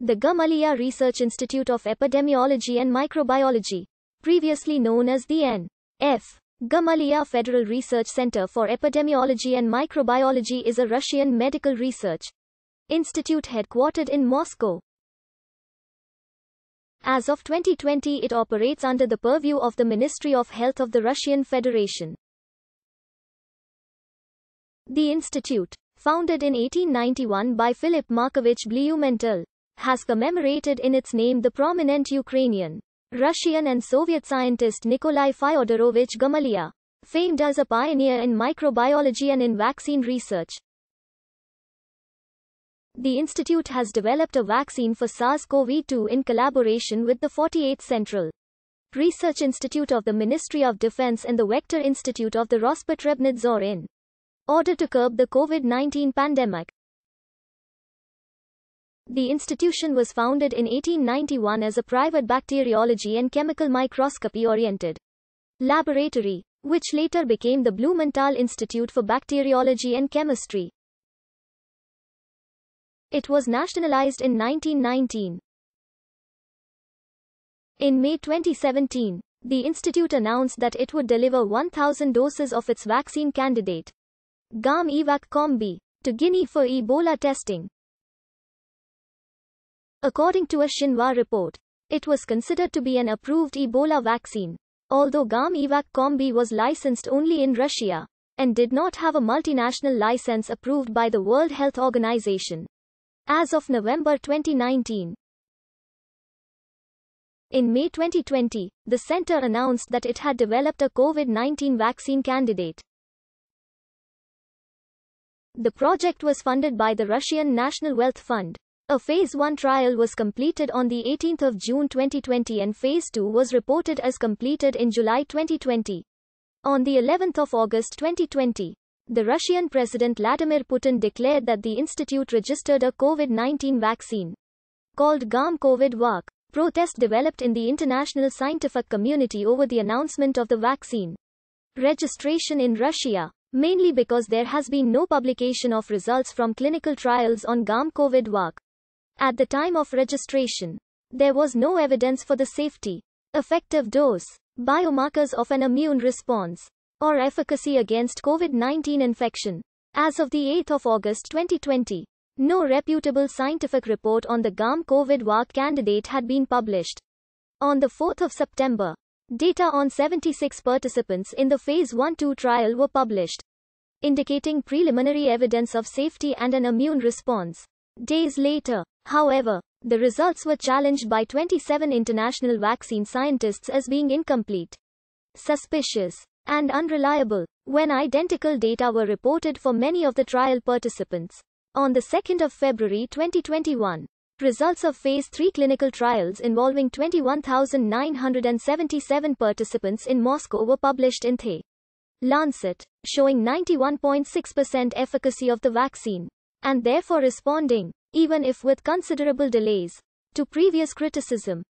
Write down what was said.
The Gamaliya Research Institute of Epidemiology and Microbiology, previously known as the N.F. Gamaliya Federal Research Center for Epidemiology and Microbiology is a Russian medical research institute headquartered in Moscow. As of 2020, it operates under the purview of the Ministry of Health of the Russian Federation. The institute, founded in 1891 by Philip Markovich Blumenthal, has commemorated in its name the prominent Ukrainian, Russian and Soviet scientist Nikolai Fyodorovich Gamaliel, famed as a pioneer in microbiology and in vaccine research. The institute has developed a vaccine for SARS-CoV-2 in collaboration with the 48th Central Research Institute of the Ministry of Defense and the Vector Institute of the Rospotrebnadzor in order to curb the COVID-19 pandemic. The institution was founded in 1891 as a private bacteriology and chemical microscopy oriented laboratory, which later became the Blumenthal Institute for Bacteriology and Chemistry. It was nationalized in 1919. In May 2017, the institute announced that it would deliver 1,000 doses of its vaccine candidate, GAM-EVAC-COMBI, to Guinea for Ebola testing. According to a Shinhwa report, it was considered to be an approved Ebola vaccine. Although GAM Evac Combi was licensed only in Russia and did not have a multinational license approved by the World Health Organization. As of November 2019, in May 2020, the center announced that it had developed a COVID 19 vaccine candidate. The project was funded by the Russian National Wealth Fund. A Phase 1 trial was completed on 18 June 2020 and Phase 2 was reported as completed in July 2020. On the 11th of August 2020, the Russian President Vladimir Putin declared that the institute registered a COVID-19 vaccine called GAM COVID VAC. Protest developed in the international scientific community over the announcement of the vaccine registration in Russia, mainly because there has been no publication of results from clinical trials on GAM COVID vac at the time of registration, there was no evidence for the safety, effective dose, biomarkers of an immune response, or efficacy against COVID 19 infection. As of 8 August 2020, no reputable scientific report on the GAM COVID VAC candidate had been published. On 4 September, data on 76 participants in the Phase 1 2 trial were published, indicating preliminary evidence of safety and an immune response. Days later, However, the results were challenged by 27 international vaccine scientists as being incomplete, suspicious, and unreliable when identical data were reported for many of the trial participants. On the 2nd of February 2021, results of phase 3 clinical trials involving 21,977 participants in Moscow were published in The Lancet, showing 91.6% efficacy of the vaccine and therefore responding even if with considerable delays, to previous criticism.